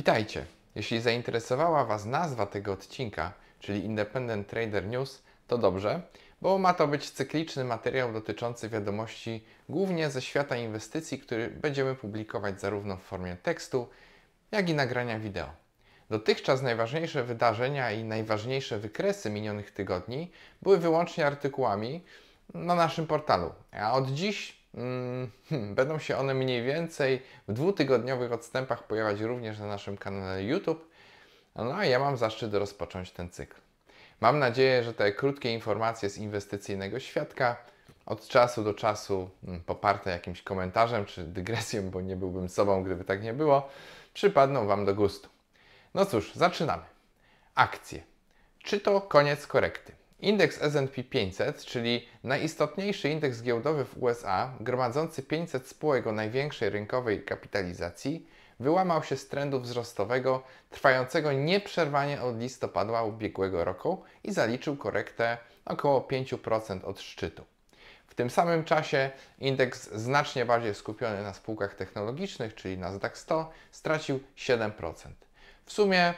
Witajcie! Jeśli zainteresowała Was nazwa tego odcinka, czyli Independent Trader News, to dobrze, bo ma to być cykliczny materiał dotyczący wiadomości głównie ze świata inwestycji, który będziemy publikować zarówno w formie tekstu, jak i nagrania wideo. Dotychczas najważniejsze wydarzenia i najważniejsze wykresy minionych tygodni były wyłącznie artykułami na naszym portalu, a od dziś Mm, hmm, będą się one mniej więcej w dwutygodniowych odstępach pojawiać również na naszym kanale YouTube. No a ja mam zaszczyt rozpocząć ten cykl. Mam nadzieję, że te krótkie informacje z inwestycyjnego świadka od czasu do czasu mm, poparte jakimś komentarzem czy dygresją, bo nie byłbym sobą, gdyby tak nie było, przypadną Wam do gustu. No cóż, zaczynamy. Akcje. Czy to koniec korekty? Indeks S&P 500, czyli najistotniejszy indeks giełdowy w USA, gromadzący 500 spółek o największej rynkowej kapitalizacji, wyłamał się z trendu wzrostowego trwającego nieprzerwanie od listopada ubiegłego roku i zaliczył korektę około 5% od szczytu. W tym samym czasie indeks znacznie bardziej skupiony na spółkach technologicznych, czyli Nasdaq 100, stracił 7%. W sumie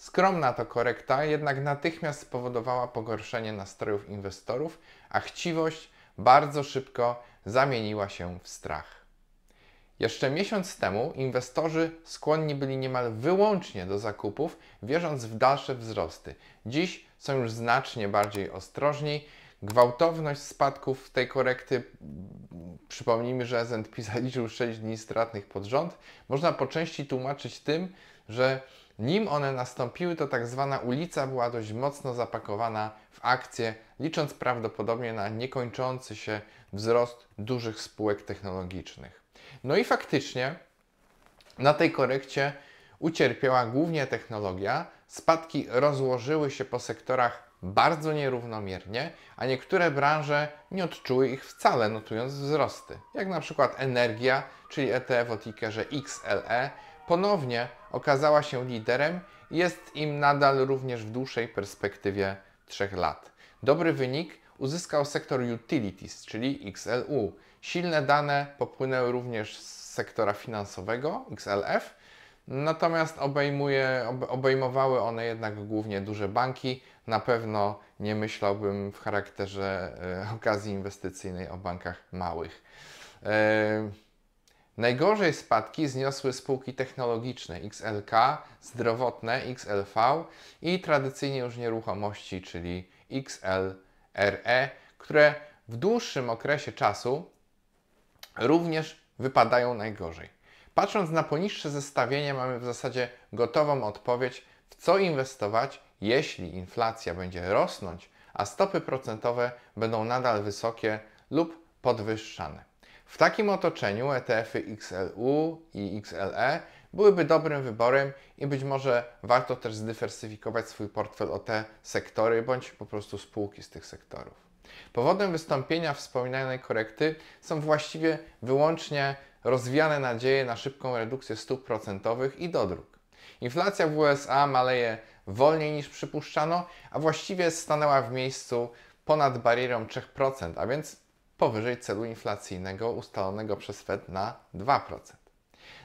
Skromna to korekta jednak natychmiast spowodowała pogorszenie nastrojów inwestorów, a chciwość bardzo szybko zamieniła się w strach. Jeszcze miesiąc temu inwestorzy skłonni byli niemal wyłącznie do zakupów, wierząc w dalsze wzrosty. Dziś są już znacznie bardziej ostrożni. Gwałtowność spadków tej korekty, przypomnijmy, że S&P zaliczył 6 dni stratnych pod rząd, można po części tłumaczyć tym, że nim one nastąpiły, to tak zwana ulica była dość mocno zapakowana w akcje, licząc prawdopodobnie na niekończący się wzrost dużych spółek technologicznych. No i faktycznie na tej korekcie ucierpiała głównie technologia. Spadki rozłożyły się po sektorach bardzo nierównomiernie, a niektóre branże nie odczuły ich wcale, notując wzrosty, jak na przykład energia, czyli ETF o tickerze XLE, ponownie okazała się liderem i jest im nadal również w dłuższej perspektywie 3 lat. Dobry wynik uzyskał sektor utilities, czyli XLU. Silne dane popłynęły również z sektora finansowego XLF, natomiast obejmuje, obejmowały one jednak głównie duże banki. Na pewno nie myślałbym w charakterze e, okazji inwestycyjnej o bankach małych. E, Najgorzej spadki zniosły spółki technologiczne XLK, zdrowotne XLV i tradycyjnie już nieruchomości, czyli XLRE, które w dłuższym okresie czasu również wypadają najgorzej. Patrząc na poniższe zestawienie, mamy w zasadzie gotową odpowiedź, w co inwestować, jeśli inflacja będzie rosnąć, a stopy procentowe będą nadal wysokie lub podwyższane. W takim otoczeniu ETF-y XLU i XLE byłyby dobrym wyborem i być może warto też zdywersyfikować swój portfel o te sektory bądź po prostu spółki z tych sektorów. Powodem wystąpienia wspominanej korekty są właściwie wyłącznie rozwiane nadzieje na szybką redukcję stóp procentowych i dodruk. Inflacja w USA maleje wolniej niż przypuszczano, a właściwie stanęła w miejscu ponad barierą 3%, a więc powyżej celu inflacyjnego ustalonego przez Fed na 2%.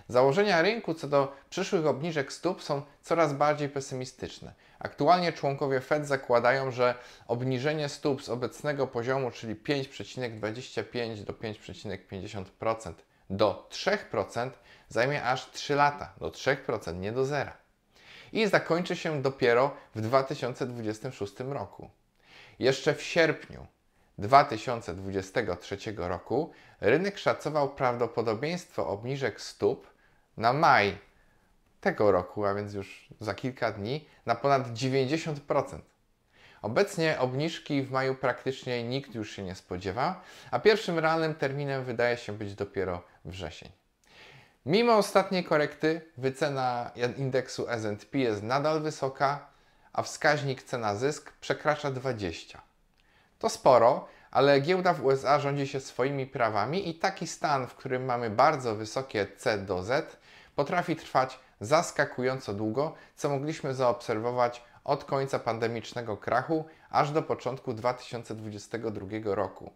Założenia rynku co do przyszłych obniżek stóp są coraz bardziej pesymistyczne. Aktualnie członkowie Fed zakładają, że obniżenie stóp z obecnego poziomu, czyli 5,25 do 5,50% do 3%, zajmie aż 3 lata, do 3%, nie do zera. I zakończy się dopiero w 2026 roku. Jeszcze w sierpniu 2023 roku rynek szacował prawdopodobieństwo obniżek stóp na maj tego roku, a więc już za kilka dni, na ponad 90%. Obecnie obniżki w maju praktycznie nikt już się nie spodziewa, a pierwszym realnym terminem wydaje się być dopiero wrzesień. Mimo ostatniej korekty, wycena indeksu SP jest nadal wysoka, a wskaźnik cena zysk przekracza 20. To sporo, ale giełda w USA rządzi się swoimi prawami i taki stan, w którym mamy bardzo wysokie C do Z, potrafi trwać zaskakująco długo, co mogliśmy zaobserwować od końca pandemicznego krachu aż do początku 2022 roku.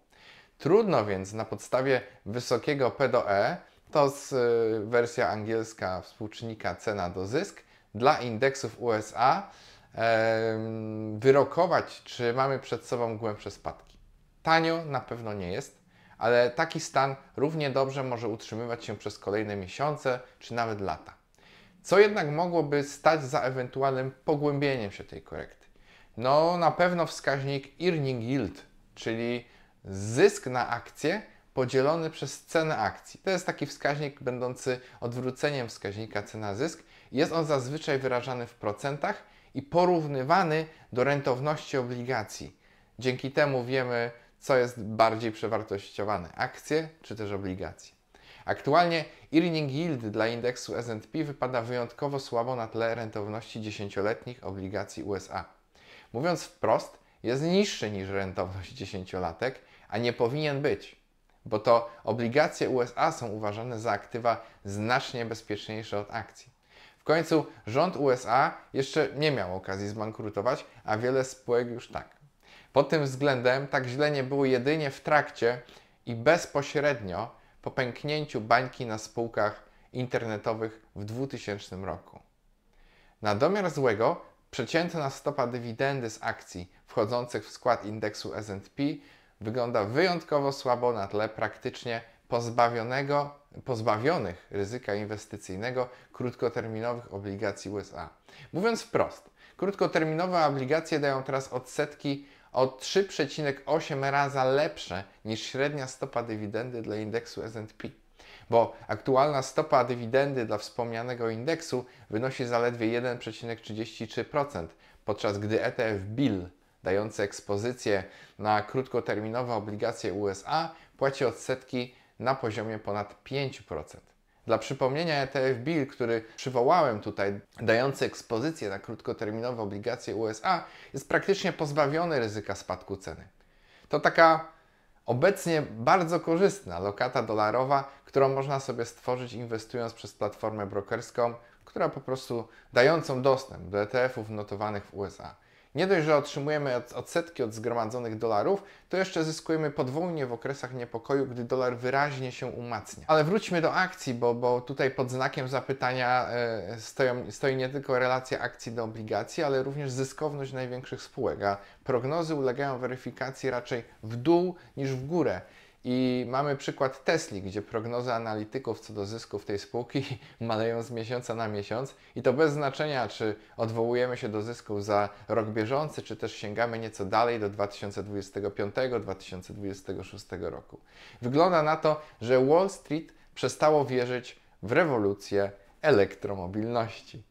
Trudno więc na podstawie wysokiego P do E, to z, y, wersja angielska współczynnika cena do zysk, dla indeksów USA wyrokować, czy mamy przed sobą głębsze spadki. Tanio na pewno nie jest, ale taki stan równie dobrze może utrzymywać się przez kolejne miesiące czy nawet lata. Co jednak mogłoby stać za ewentualnym pogłębieniem się tej korekty? No, na pewno wskaźnik earning yield, czyli zysk na akcję podzielony przez cenę akcji. To jest taki wskaźnik będący odwróceniem wskaźnika cena-zysk. Jest on zazwyczaj wyrażany w procentach, i porównywany do rentowności obligacji. Dzięki temu wiemy, co jest bardziej przewartościowane: akcje czy też obligacje. Aktualnie earning yield dla indeksu S&P wypada wyjątkowo słabo na tle rentowności 10-letnich obligacji USA. Mówiąc wprost, jest niższy niż rentowność 10-latek, a nie powinien być, bo to obligacje USA są uważane za aktywa znacznie bezpieczniejsze od akcji końcu rząd USA jeszcze nie miał okazji zbankrutować, a wiele spółek już tak. Pod tym względem tak źle nie było jedynie w trakcie i bezpośrednio po pęknięciu bańki na spółkach internetowych w 2000 roku. Na domiar złego przeciętna stopa dywidendy z akcji wchodzących w skład indeksu S&P wygląda wyjątkowo słabo na tle praktycznie pozbawionego, pozbawionych ryzyka inwestycyjnego krótkoterminowych obligacji USA. Mówiąc wprost, krótkoterminowe obligacje dają teraz odsetki o 3,8 raza lepsze niż średnia stopa dywidendy dla indeksu SP, bo aktualna stopa dywidendy dla wspomnianego indeksu wynosi zaledwie 1,33%, podczas gdy ETF BIL dający ekspozycję na krótkoterminowe obligacje USA płaci odsetki na poziomie ponad 5%. Dla przypomnienia ETF Bill, który przywołałem tutaj, dający ekspozycję na krótkoterminowe obligacje USA, jest praktycznie pozbawiony ryzyka spadku ceny. To taka obecnie bardzo korzystna lokata dolarowa, którą można sobie stworzyć inwestując przez platformę brokerską, która po prostu dającą dostęp do ETF-ów notowanych w USA. Nie dość, że otrzymujemy odsetki od zgromadzonych dolarów, to jeszcze zyskujemy podwójnie w okresach niepokoju, gdy dolar wyraźnie się umacnia. Ale wróćmy do akcji, bo, bo tutaj pod znakiem zapytania e, stoją, stoi nie tylko relacja akcji do obligacji, ale również zyskowność największych spółek, a prognozy ulegają weryfikacji raczej w dół niż w górę. I mamy przykład Tesla, gdzie prognozy analityków co do zysków tej spółki maleją z miesiąca na miesiąc i to bez znaczenia, czy odwołujemy się do zysków za rok bieżący, czy też sięgamy nieco dalej do 2025-2026 roku. Wygląda na to, że Wall Street przestało wierzyć w rewolucję elektromobilności.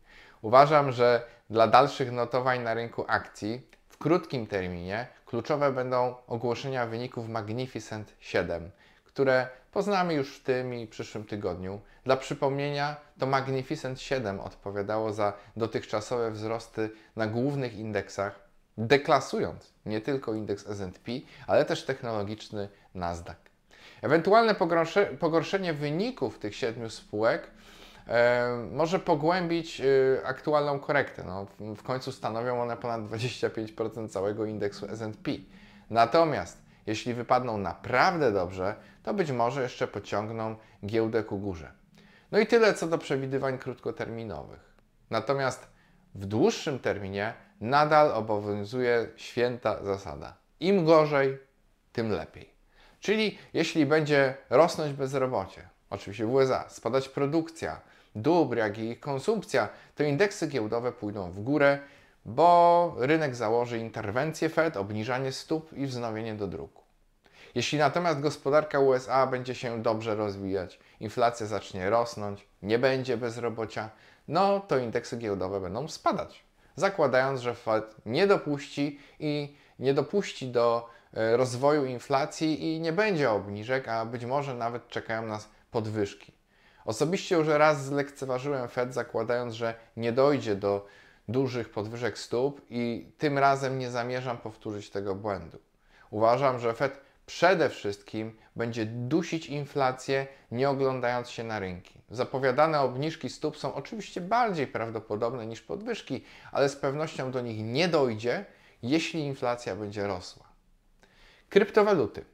Uważam, że dla dalszych notowań na rynku akcji w krótkim terminie Kluczowe będą ogłoszenia wyników Magnificent 7, które poznamy już w tym i przyszłym tygodniu. Dla przypomnienia, to Magnificent 7 odpowiadało za dotychczasowe wzrosty na głównych indeksach, deklasując nie tylko indeks S&P, ale też technologiczny Nasdaq. Ewentualne pogorszenie wyników tych siedmiu spółek E, może pogłębić y, aktualną korektę. No, w końcu stanowią one ponad 25% całego indeksu S&P. Natomiast jeśli wypadną naprawdę dobrze, to być może jeszcze pociągną giełdę ku górze. No i tyle co do przewidywań krótkoterminowych. Natomiast w dłuższym terminie nadal obowiązuje święta zasada. Im gorzej, tym lepiej. Czyli jeśli będzie rosnąć bezrobocie, oczywiście w USA, spadać produkcja, dóbr, jak i ich konsumpcja, to indeksy giełdowe pójdą w górę, bo rynek założy interwencję Fed, obniżanie stóp i wznowienie do druku. Jeśli natomiast gospodarka USA będzie się dobrze rozwijać, inflacja zacznie rosnąć, nie będzie bezrobocia, no to indeksy giełdowe będą spadać. Zakładając, że Fed nie dopuści i nie dopuści do e, rozwoju inflacji i nie będzie obniżek, a być może nawet czekają nas podwyżki. Osobiście już raz zlekceważyłem Fed, zakładając, że nie dojdzie do dużych podwyżek stóp i tym razem nie zamierzam powtórzyć tego błędu. Uważam, że Fed przede wszystkim będzie dusić inflację, nie oglądając się na rynki. Zapowiadane obniżki stóp są oczywiście bardziej prawdopodobne niż podwyżki, ale z pewnością do nich nie dojdzie, jeśli inflacja będzie rosła. Kryptowaluty.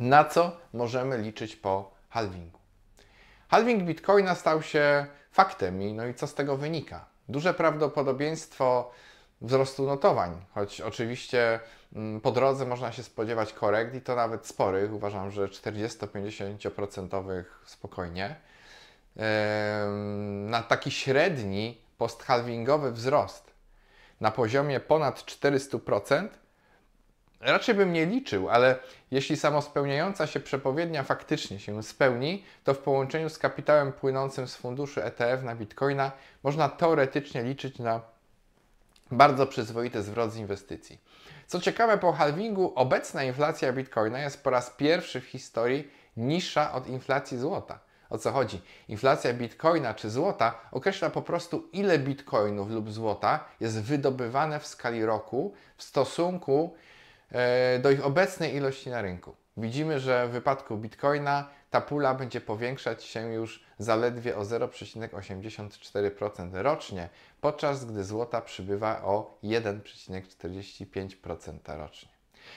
Na co możemy liczyć po halvingu? Halving Bitcoina stał się faktem i no i co z tego wynika? Duże prawdopodobieństwo wzrostu notowań, choć oczywiście mm, po drodze można się spodziewać korekt i to nawet sporych, uważam, że 40-50% spokojnie. Na taki średni posthalwingowy wzrost na poziomie ponad 400% Raczej bym nie liczył, ale jeśli samospełniająca się przepowiednia faktycznie się spełni, to w połączeniu z kapitałem płynącym z funduszy ETF na bitcoina można teoretycznie liczyć na bardzo przyzwoity zwrot z inwestycji. Co ciekawe, po halvingu obecna inflacja bitcoina jest po raz pierwszy w historii niższa od inflacji złota. O co chodzi? Inflacja bitcoina czy złota określa po prostu ile bitcoinów lub złota jest wydobywane w skali roku w stosunku do E, do ich obecnej ilości na rynku. Widzimy, że w wypadku Bitcoina ta pula będzie powiększać się już zaledwie o 0,84% rocznie, podczas gdy złota przybywa o 1,45% rocznie.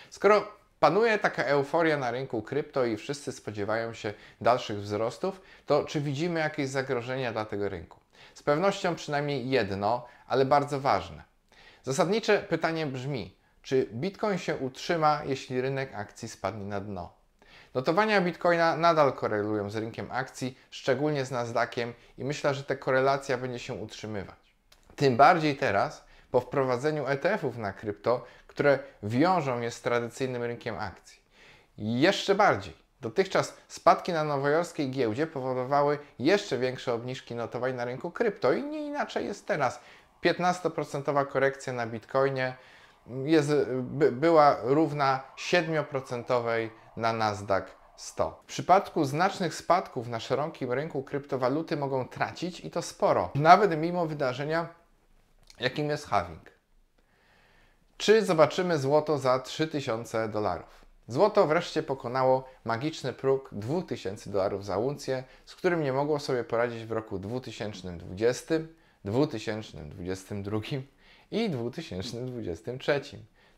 Skoro panuje taka euforia na rynku krypto i wszyscy spodziewają się dalszych wzrostów, to czy widzimy jakieś zagrożenia dla tego rynku? Z pewnością przynajmniej jedno, ale bardzo ważne. Zasadnicze pytanie brzmi: czy Bitcoin się utrzyma, jeśli rynek akcji spadnie na dno? Notowania Bitcoina nadal korelują z rynkiem akcji, szczególnie z Nasdaqiem i myślę, że ta korelacja będzie się utrzymywać. Tym bardziej teraz, po wprowadzeniu ETF-ów na krypto, które wiążą je z tradycyjnym rynkiem akcji. Jeszcze bardziej. Dotychczas spadki na nowojorskiej giełdzie powodowały jeszcze większe obniżki notowań na rynku krypto i nie inaczej jest teraz. 15% korekcja na Bitcoinie, jest, by, była równa 7% na Nasdaq 100. W przypadku znacznych spadków na szerokim rynku kryptowaluty mogą tracić i to sporo, nawet mimo wydarzenia, jakim jest halving. Czy zobaczymy złoto za 3000 dolarów? Złoto wreszcie pokonało magiczny próg 2000 dolarów za uncję, z którym nie mogło sobie poradzić w roku 2020, 2022 i 2023.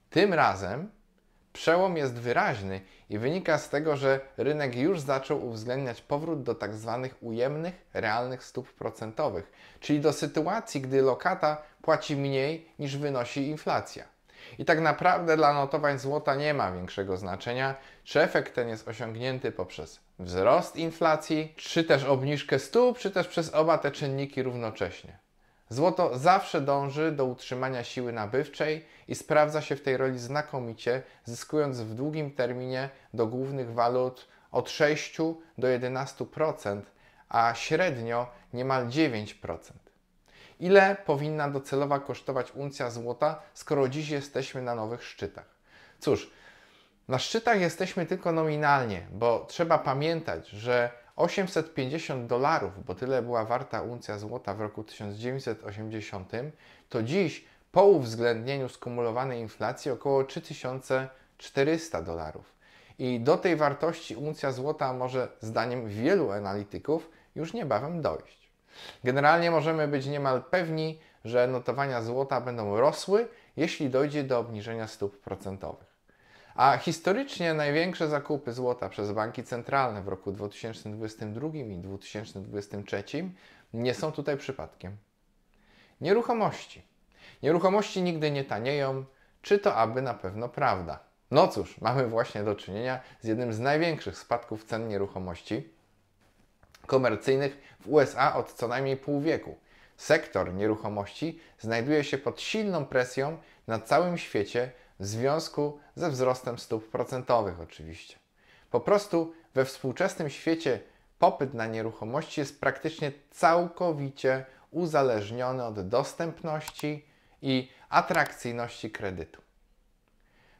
Tym razem przełom jest wyraźny i wynika z tego, że rynek już zaczął uwzględniać powrót do tak zwanych ujemnych, realnych stóp procentowych, czyli do sytuacji, gdy lokata płaci mniej niż wynosi inflacja. I tak naprawdę dla notowań złota nie ma większego znaczenia, czy efekt ten jest osiągnięty poprzez wzrost inflacji, czy też obniżkę stóp, czy też przez oba te czynniki równocześnie. Złoto zawsze dąży do utrzymania siły nabywczej i sprawdza się w tej roli znakomicie, zyskując w długim terminie do głównych walut od 6 do 11%, a średnio niemal 9%. Ile powinna docelowa kosztować uncja złota, skoro dziś jesteśmy na nowych szczytach? Cóż, na szczytach jesteśmy tylko nominalnie, bo trzeba pamiętać, że 850 dolarów, bo tyle była warta uncja złota w roku 1980, to dziś po uwzględnieniu skumulowanej inflacji około 3400 dolarów. I do tej wartości uncja złota może, zdaniem wielu analityków, już niebawem dojść. Generalnie możemy być niemal pewni, że notowania złota będą rosły, jeśli dojdzie do obniżenia stóp procentowych. A historycznie największe zakupy złota przez banki centralne w roku 2022 i 2023 nie są tutaj przypadkiem. Nieruchomości. Nieruchomości nigdy nie tanieją, czy to aby na pewno prawda. No cóż, mamy właśnie do czynienia z jednym z największych spadków cen nieruchomości komercyjnych w USA od co najmniej pół wieku. Sektor nieruchomości znajduje się pod silną presją na całym świecie w związku ze wzrostem stóp procentowych oczywiście. Po prostu we współczesnym świecie popyt na nieruchomości jest praktycznie całkowicie uzależniony od dostępności i atrakcyjności kredytu.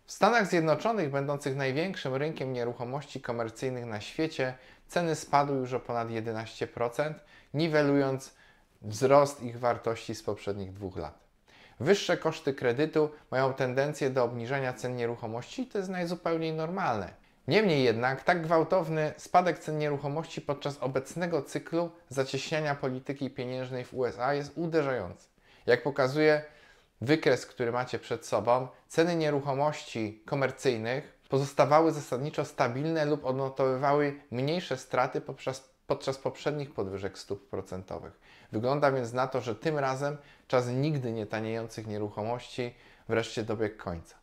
W Stanach Zjednoczonych, będących największym rynkiem nieruchomości komercyjnych na świecie, ceny spadły już o ponad 11%, niwelując wzrost ich wartości z poprzednich dwóch lat. Wyższe koszty kredytu mają tendencję do obniżenia cen nieruchomości i to jest najzupełniej normalne. Niemniej jednak tak gwałtowny spadek cen nieruchomości podczas obecnego cyklu zacieśniania polityki pieniężnej w USA jest uderzający. Jak pokazuje wykres, który macie przed sobą, ceny nieruchomości komercyjnych pozostawały zasadniczo stabilne lub odnotowywały mniejsze straty poprzez podczas poprzednich podwyżek stóp procentowych. Wygląda więc na to, że tym razem czas nigdy nie taniejących nieruchomości wreszcie dobiegł końca.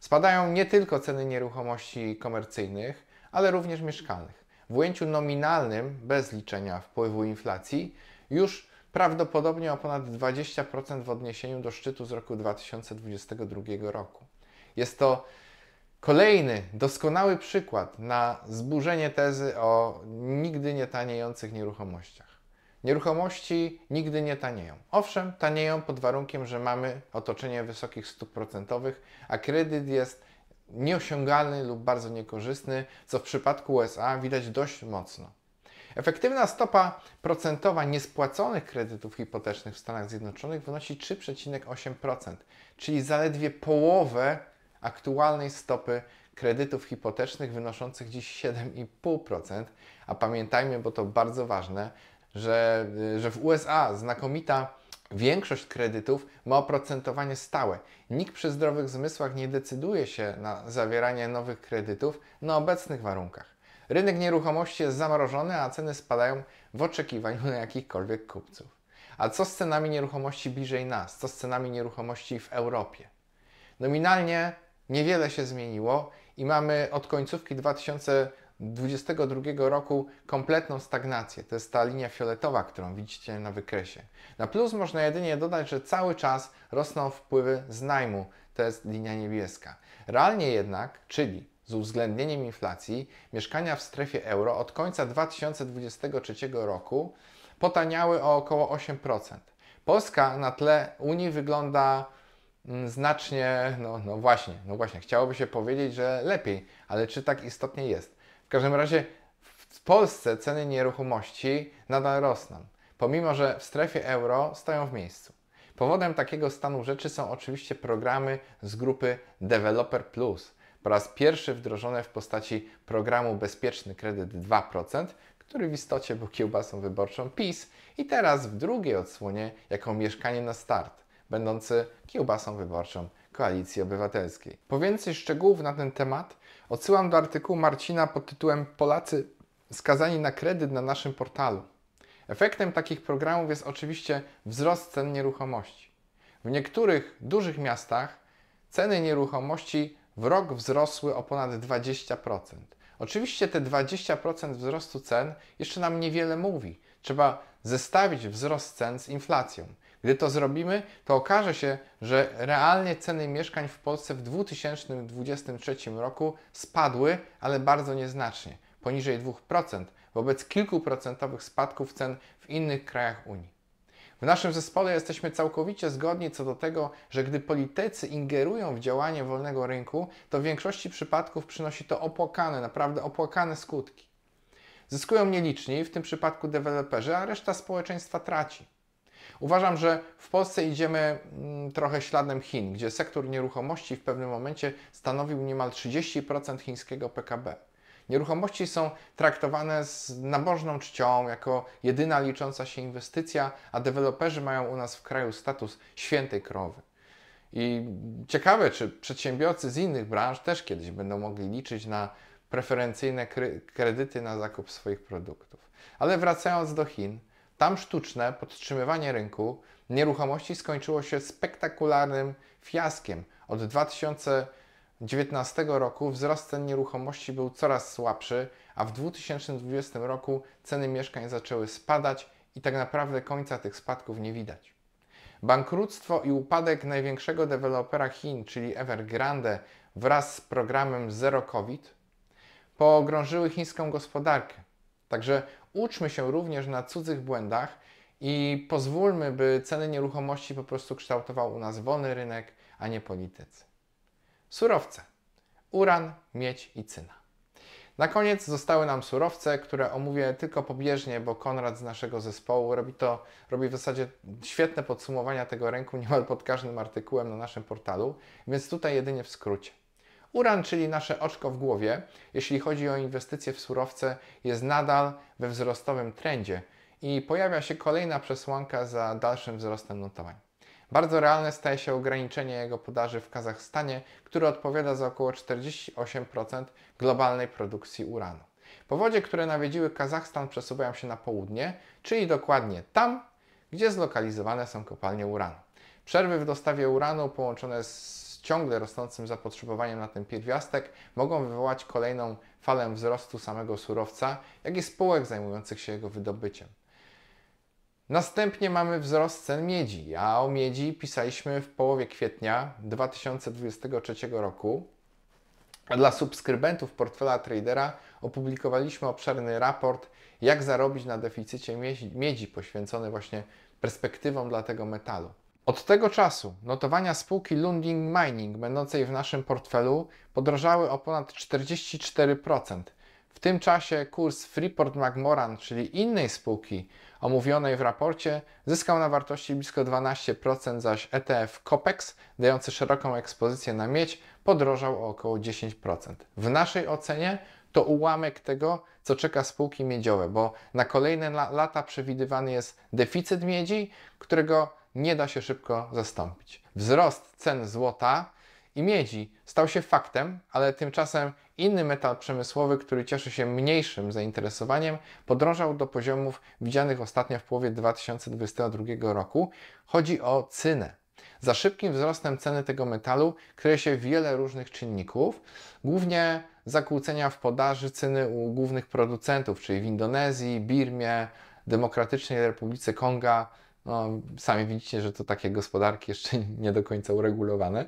Spadają nie tylko ceny nieruchomości komercyjnych, ale również mieszkalnych. W ujęciu nominalnym, bez liczenia wpływu inflacji, już prawdopodobnie o ponad 20% w odniesieniu do szczytu z roku 2022 roku. Jest to Kolejny doskonały przykład na zburzenie tezy o nigdy nie taniejących nieruchomościach. Nieruchomości nigdy nie tanieją. Owszem, tanieją pod warunkiem, że mamy otoczenie wysokich stóp procentowych, a kredyt jest nieosiągalny lub bardzo niekorzystny, co w przypadku USA widać dość mocno. Efektywna stopa procentowa niespłaconych kredytów hipotecznych w Stanach Zjednoczonych wynosi 3,8%, czyli zaledwie połowę aktualnej stopy kredytów hipotecznych wynoszących dziś 7,5%, a pamiętajmy, bo to bardzo ważne, że, y, że w USA znakomita większość kredytów ma oprocentowanie stałe. Nikt przy zdrowych zmysłach nie decyduje się na zawieranie nowych kredytów na obecnych warunkach. Rynek nieruchomości jest zamrożony, a ceny spadają w oczekiwaniu na jakichkolwiek kupców. A co z cenami nieruchomości bliżej nas? Co z cenami nieruchomości w Europie? Nominalnie niewiele się zmieniło i mamy od końcówki 2022 roku kompletną stagnację. To jest ta linia fioletowa, którą widzicie na wykresie. Na plus można jedynie dodać, że cały czas rosną wpływy z najmu. To jest linia niebieska. Realnie jednak, czyli z uwzględnieniem inflacji, mieszkania w strefie euro od końca 2023 roku potaniały o około 8%. Polska na tle Unii wygląda Mm, znacznie, no, no właśnie, no właśnie, chciałoby się powiedzieć, że lepiej, ale czy tak istotnie jest? W każdym razie w Polsce ceny nieruchomości nadal rosną, pomimo że w strefie euro stoją w miejscu. Powodem takiego stanu rzeczy są oczywiście programy z grupy Developer Plus, po raz pierwszy wdrożone w postaci programu Bezpieczny Kredyt 2%, który w istocie był kiełbasą wyborczą PiS i teraz w drugiej odsłonie jako mieszkanie na start będący kiełbasą wyborczą Koalicji Obywatelskiej. Po więcej szczegółów na ten temat odsyłam do artykułu Marcina pod tytułem Polacy skazani na kredyt na naszym portalu. Efektem takich programów jest oczywiście wzrost cen nieruchomości. W niektórych dużych miastach ceny nieruchomości w rok wzrosły o ponad 20%. Oczywiście te 20% wzrostu cen jeszcze nam niewiele mówi. Trzeba zestawić wzrost cen z inflacją. Gdy to zrobimy, to okaże się, że realnie ceny mieszkań w Polsce w 2023 roku spadły, ale bardzo nieznacznie, poniżej 2%, wobec kilkuprocentowych spadków cen w innych krajach Unii. W naszym zespole jesteśmy całkowicie zgodni co do tego, że gdy politycy ingerują w działanie wolnego rynku, to w większości przypadków przynosi to opłakane, naprawdę opłakane skutki. Zyskują nieliczni, w tym przypadku deweloperzy, a reszta społeczeństwa traci. Uważam, że w Polsce idziemy mm, trochę śladem Chin, gdzie sektor nieruchomości w pewnym momencie stanowił niemal 30% chińskiego PKB. Nieruchomości są traktowane z nabożną czcią jako jedyna licząca się inwestycja, a deweloperzy mają u nas w kraju status świętej krowy. I ciekawe, czy przedsiębiorcy z innych branż też kiedyś będą mogli liczyć na preferencyjne kredyty na zakup swoich produktów. Ale wracając do Chin, tam sztuczne podtrzymywanie rynku nieruchomości skończyło się spektakularnym fiaskiem. Od 2019 roku wzrost cen nieruchomości był coraz słabszy, a w 2020 roku ceny mieszkań zaczęły spadać i tak naprawdę końca tych spadków nie widać. Bankructwo i upadek największego dewelopera Chin, czyli Evergrande, wraz z programem Zero COVID, pogrążyły chińską gospodarkę. Także uczmy się również na cudzych błędach i pozwólmy, by ceny nieruchomości po prostu kształtował u nas wolny rynek, a nie politycy. Surowce: uran, miedź i cyna. Na koniec zostały nam surowce, które omówię tylko pobieżnie, bo Konrad z naszego zespołu robi to, robi w zasadzie świetne podsumowania tego rynku niemal pod każdym artykułem na naszym portalu, więc tutaj jedynie w skrócie. Uran, czyli nasze oczko w głowie, jeśli chodzi o inwestycje w surowce, jest nadal we wzrostowym trendzie i pojawia się kolejna przesłanka za dalszym wzrostem notowań. Bardzo realne staje się ograniczenie jego podaży w Kazachstanie, które odpowiada za około 48% globalnej produkcji uranu. Powodzie, które nawiedziły Kazachstan, przesuwają się na południe, czyli dokładnie tam, gdzie zlokalizowane są kopalnie uranu. Przerwy w dostawie uranu połączone z ciągle rosnącym zapotrzebowaniem na ten pierwiastek mogą wywołać kolejną falę wzrostu samego surowca, jak i spółek zajmujących się jego wydobyciem. Następnie mamy wzrost cen miedzi, a o miedzi pisaliśmy w połowie kwietnia 2023 roku. dla subskrybentów portfela tradera opublikowaliśmy obszerny raport, jak zarobić na deficycie miedzi, poświęcony właśnie perspektywom dla tego metalu. Od tego czasu notowania spółki Lunding Mining, będącej w naszym portfelu, podrożały o ponad 44%. W tym czasie kurs Freeport McMoran, czyli innej spółki omówionej w raporcie, zyskał na wartości blisko 12%, zaś ETF COPEX, dający szeroką ekspozycję na miedź, podrożał o około 10%. W naszej ocenie to ułamek tego, co czeka spółki miedziowe, bo na kolejne lata przewidywany jest deficyt miedzi, którego nie da się szybko zastąpić. Wzrost cen złota i miedzi stał się faktem, ale tymczasem inny metal przemysłowy, który cieszy się mniejszym zainteresowaniem, podrążał do poziomów widzianych ostatnio w połowie 2022 roku. Chodzi o cynę. Za szybkim wzrostem ceny tego metalu kryje się wiele różnych czynników, głównie zakłócenia w podaży cyny u głównych producentów, czyli w Indonezji, Birmie, Demokratycznej Republice Konga, no, sami widzicie, że to takie gospodarki jeszcze nie do końca uregulowane.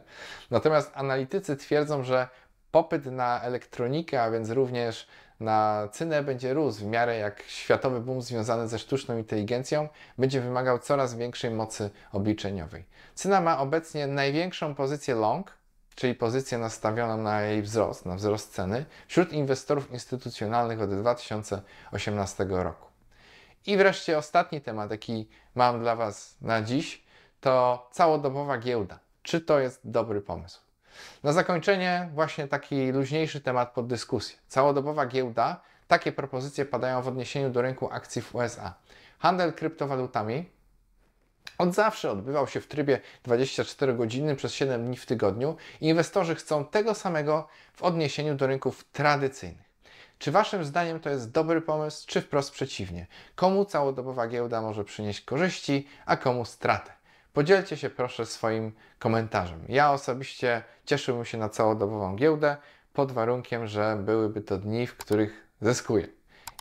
Natomiast analitycy twierdzą, że popyt na elektronikę, a więc również na cynę będzie rósł w miarę jak światowy boom związany ze sztuczną inteligencją będzie wymagał coraz większej mocy obliczeniowej. Cyna ma obecnie największą pozycję long, czyli pozycję nastawioną na jej wzrost, na wzrost ceny, wśród inwestorów instytucjonalnych od 2018 roku. I wreszcie ostatni temat, jaki mam dla Was na dziś, to całodobowa giełda. Czy to jest dobry pomysł? Na zakończenie właśnie taki luźniejszy temat pod dyskusję. Całodobowa giełda, takie propozycje padają w odniesieniu do rynku akcji w USA. Handel kryptowalutami od zawsze odbywał się w trybie 24 godziny przez 7 dni w tygodniu. Inwestorzy chcą tego samego w odniesieniu do rynków tradycyjnych. Czy Waszym zdaniem to jest dobry pomysł, czy wprost przeciwnie? Komu całodobowa giełda może przynieść korzyści, a komu stratę? Podzielcie się proszę swoim komentarzem. Ja osobiście cieszyłbym się na całodobową giełdę pod warunkiem, że byłyby to dni, w których zyskuję.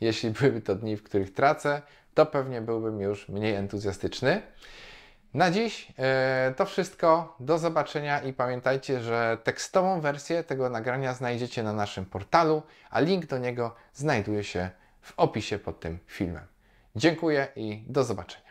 Jeśli byłyby to dni, w których tracę, to pewnie byłbym już mniej entuzjastyczny. Na dziś e, to wszystko. Do zobaczenia i pamiętajcie, że tekstową wersję tego nagrania znajdziecie na naszym portalu, a link do niego znajduje się w opisie pod tym filmem. Dziękuję i do zobaczenia.